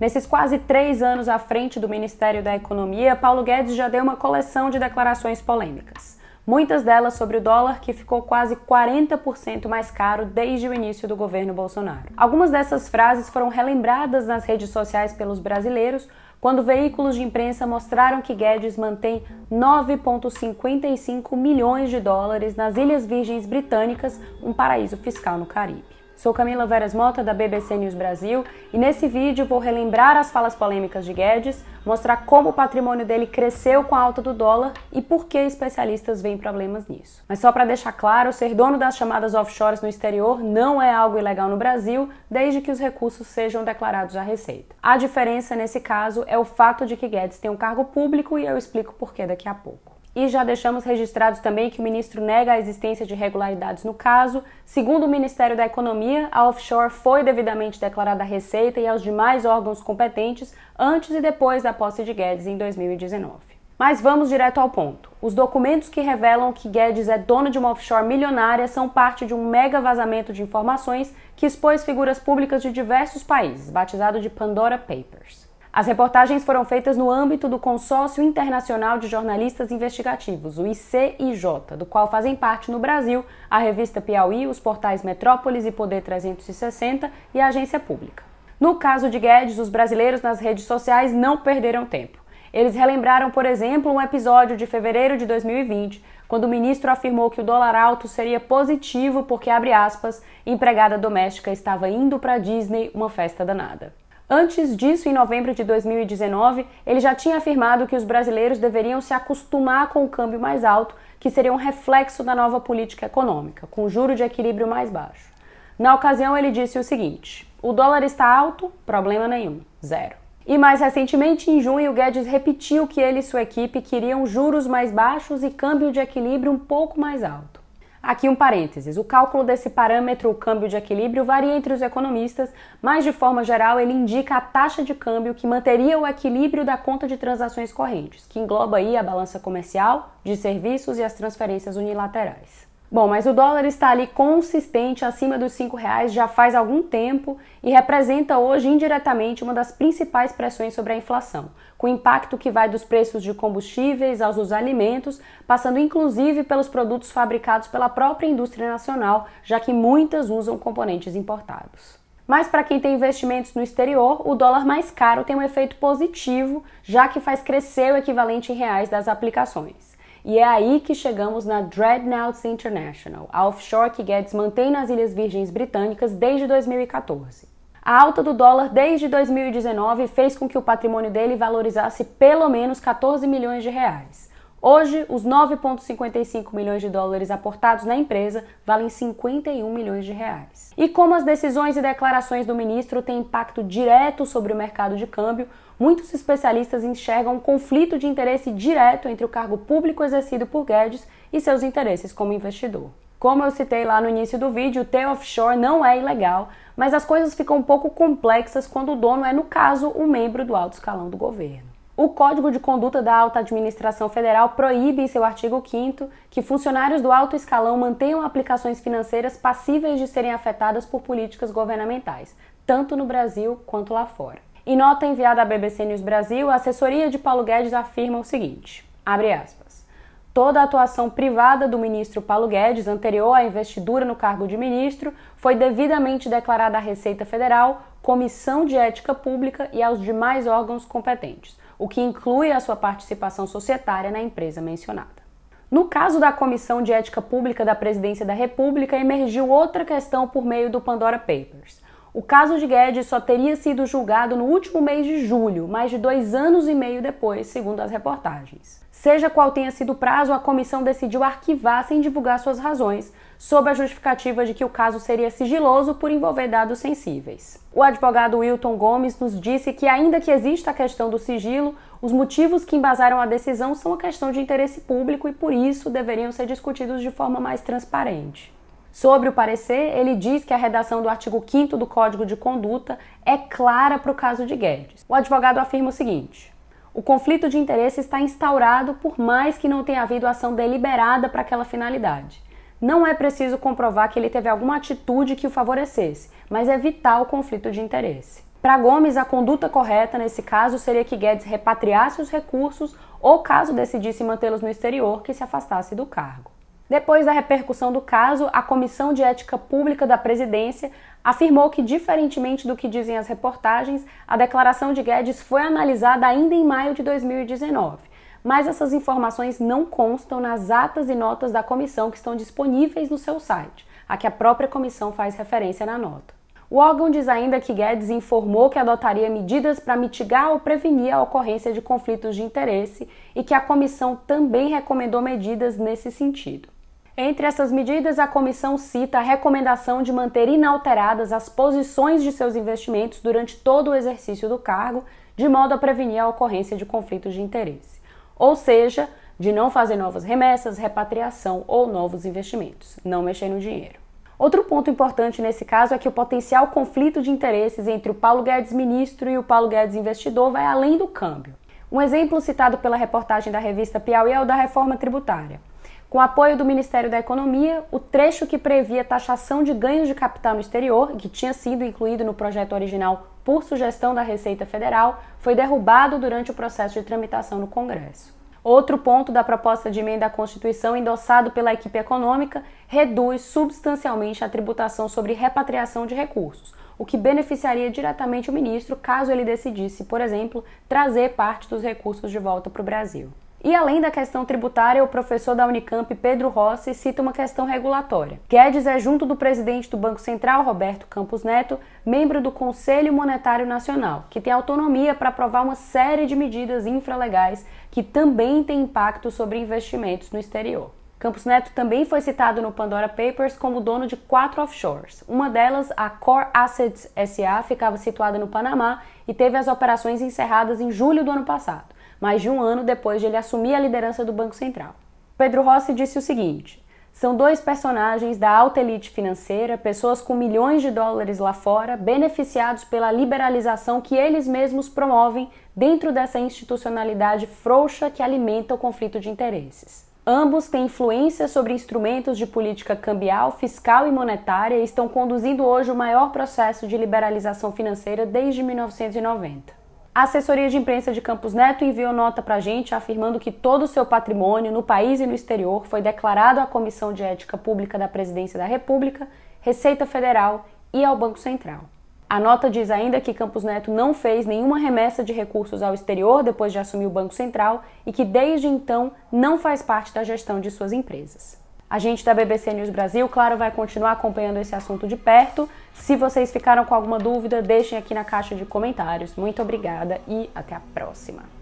Nesses quase três anos à frente do Ministério da Economia, Paulo Guedes já deu uma coleção de declarações polêmicas. Muitas delas sobre o dólar, que ficou quase 40% mais caro desde o início do governo Bolsonaro. Algumas dessas frases foram relembradas nas redes sociais pelos brasileiros, quando veículos de imprensa mostraram que Guedes mantém 9,55 milhões de dólares nas Ilhas Virgens Britânicas, um paraíso fiscal no Caribe. Sou Camila Veras Mota, da BBC News Brasil, e nesse vídeo vou relembrar as falas polêmicas de Guedes, mostrar como o patrimônio dele cresceu com a alta do dólar e por que especialistas veem problemas nisso. Mas só para deixar claro, ser dono das chamadas offshores no exterior não é algo ilegal no Brasil, desde que os recursos sejam declarados à Receita. A diferença nesse caso é o fato de que Guedes tem um cargo público e eu explico por que daqui a pouco. E já deixamos registrados também que o ministro nega a existência de irregularidades no caso. Segundo o Ministério da Economia, a offshore foi devidamente declarada à Receita e aos demais órgãos competentes antes e depois da posse de Guedes em 2019. Mas vamos direto ao ponto. Os documentos que revelam que Guedes é dono de uma offshore milionária são parte de um mega vazamento de informações que expôs figuras públicas de diversos países, batizado de Pandora Papers. As reportagens foram feitas no âmbito do Consórcio Internacional de Jornalistas Investigativos, o ICIJ, do qual fazem parte no Brasil a revista Piauí, os portais Metrópolis e Poder 360 e a Agência Pública. No caso de Guedes, os brasileiros nas redes sociais não perderam tempo. Eles relembraram, por exemplo, um episódio de fevereiro de 2020, quando o ministro afirmou que o dólar alto seria positivo porque, abre aspas, empregada doméstica estava indo para Disney, uma festa danada. Antes disso, em novembro de 2019, ele já tinha afirmado que os brasileiros deveriam se acostumar com o câmbio mais alto, que seria um reflexo da nova política econômica, com juro de equilíbrio mais baixo. Na ocasião, ele disse o seguinte: o dólar está alto, problema nenhum, zero. E mais recentemente, em junho, o Guedes repetiu que ele e sua equipe queriam juros mais baixos e câmbio de equilíbrio um pouco mais alto. Aqui um parênteses: o cálculo desse parâmetro, o câmbio de equilíbrio, varia entre os economistas, mas de forma geral ele indica a taxa de câmbio que manteria o equilíbrio da conta de transações correntes, que engloba aí a balança comercial, de serviços e as transferências unilaterais. Bom, mas o dólar está ali consistente acima dos cinco reais já faz algum tempo e representa hoje indiretamente uma das principais pressões sobre a inflação, com impacto que vai dos preços de combustíveis aos dos alimentos, passando inclusive pelos produtos fabricados pela própria indústria nacional, já que muitas usam componentes importados. Mas para quem tem investimentos no exterior, o dólar mais caro tem um efeito positivo, já que faz crescer o equivalente em reais das aplicações. E é aí que chegamos na Dreadnoughts International, a offshore que Guedes mantém nas Ilhas Virgens Britânicas desde 2014. A alta do dólar desde 2019 fez com que o patrimônio dele valorizasse pelo menos 14 milhões de reais. Hoje, os 9,55 milhões de dólares aportados na empresa valem 51 milhões de reais. E como as decisões e declarações do ministro têm impacto direto sobre o mercado de câmbio, muitos especialistas enxergam um conflito de interesse direto entre o cargo público exercido por Guedes e seus interesses como investidor. Como eu citei lá no início do vídeo, ter offshore não é ilegal, mas as coisas ficam um pouco complexas quando o dono é, no caso, um membro do alto escalão do governo. O Código de Conduta da Alta Administração Federal proíbe, em seu artigo 5, que funcionários do alto escalão mantenham aplicações financeiras passíveis de serem afetadas por políticas governamentais, tanto no Brasil quanto lá fora. Em nota enviada à BBC News Brasil, a assessoria de Paulo Guedes afirma o seguinte: abre aspas. Toda a atuação privada do ministro Paulo Guedes, anterior à investidura no cargo de ministro, foi devidamente declarada à Receita Federal, Comissão de Ética Pública e aos demais órgãos competentes o que inclui a sua participação societária na empresa mencionada. No caso da Comissão de Ética Pública da Presidência da República, emergiu outra questão por meio do Pandora Papers. O caso de Guedes só teria sido julgado no último mês de julho, mais de dois anos e meio depois, segundo as reportagens. Seja qual tenha sido o prazo, a comissão decidiu arquivar sem divulgar suas razões, sob a justificativa de que o caso seria sigiloso por envolver dados sensíveis. O advogado Wilton Gomes nos disse que, ainda que exista a questão do sigilo, os motivos que embasaram a decisão são a questão de interesse público e, por isso, deveriam ser discutidos de forma mais transparente. Sobre o parecer, ele diz que a redação do artigo 5 do Código de Conduta é clara para o caso de Guedes. O advogado afirma o seguinte: o conflito de interesse está instaurado por mais que não tenha havido ação deliberada para aquela finalidade. Não é preciso comprovar que ele teve alguma atitude que o favorecesse, mas é vital o conflito de interesse. Para Gomes, a conduta correta nesse caso seria que Guedes repatriasse os recursos ou, caso decidisse mantê-los no exterior, que se afastasse do cargo. Depois da repercussão do caso, a Comissão de Ética Pública da Presidência afirmou que, diferentemente do que dizem as reportagens, a declaração de Guedes foi analisada ainda em maio de 2019 mas essas informações não constam nas atas e notas da comissão que estão disponíveis no seu site, a que a própria comissão faz referência na nota. O órgão diz ainda que Guedes informou que adotaria medidas para mitigar ou prevenir a ocorrência de conflitos de interesse e que a comissão também recomendou medidas nesse sentido. Entre essas medidas, a comissão cita a recomendação de manter inalteradas as posições de seus investimentos durante todo o exercício do cargo, de modo a prevenir a ocorrência de conflitos de interesse. Ou seja, de não fazer novas remessas, repatriação ou novos investimentos, não mexer no dinheiro. Outro ponto importante nesse caso é que o potencial conflito de interesses entre o Paulo Guedes ministro e o Paulo Guedes investidor vai além do câmbio. Um exemplo citado pela reportagem da revista Piauí é o da reforma tributária. Com apoio do Ministério da Economia, o trecho que previa taxação de ganhos de capital no exterior, que tinha sido incluído no projeto original por sugestão da Receita Federal, foi derrubado durante o processo de tramitação no Congresso. Outro ponto da proposta de emenda à Constituição, endossado pela equipe econômica, reduz substancialmente a tributação sobre repatriação de recursos, o que beneficiaria diretamente o ministro caso ele decidisse, por exemplo, trazer parte dos recursos de volta para o Brasil. E além da questão tributária, o professor da Unicamp, Pedro Rossi, cita uma questão regulatória. Guedes é junto do presidente do Banco Central, Roberto Campos Neto, membro do Conselho Monetário Nacional, que tem autonomia para aprovar uma série de medidas infralegais que também têm impacto sobre investimentos no exterior. Campos Neto também foi citado no Pandora Papers como dono de quatro offshores. Uma delas, a Core Assets SA, ficava situada no Panamá e teve as operações encerradas em julho do ano passado mais de um ano depois de ele assumir a liderança do Banco Central. Pedro Rossi disse o seguinte: são dois personagens da alta elite financeira, pessoas com milhões de dólares lá fora, beneficiados pela liberalização que eles mesmos promovem dentro dessa institucionalidade frouxa que alimenta o conflito de interesses. Ambos têm influência sobre instrumentos de política cambial, fiscal e monetária e estão conduzindo hoje o maior processo de liberalização financeira desde 1990. A assessoria de imprensa de Campos Neto enviou nota para a gente afirmando que todo o seu patrimônio, no país e no exterior, foi declarado à Comissão de Ética Pública da Presidência da República, Receita Federal e ao Banco Central. A nota diz ainda que Campos Neto não fez nenhuma remessa de recursos ao exterior depois de assumir o Banco Central e que desde então não faz parte da gestão de suas empresas. A gente da BBC News Brasil, claro, vai continuar acompanhando esse assunto de perto. Se vocês ficaram com alguma dúvida, deixem aqui na caixa de comentários. Muito obrigada e até a próxima!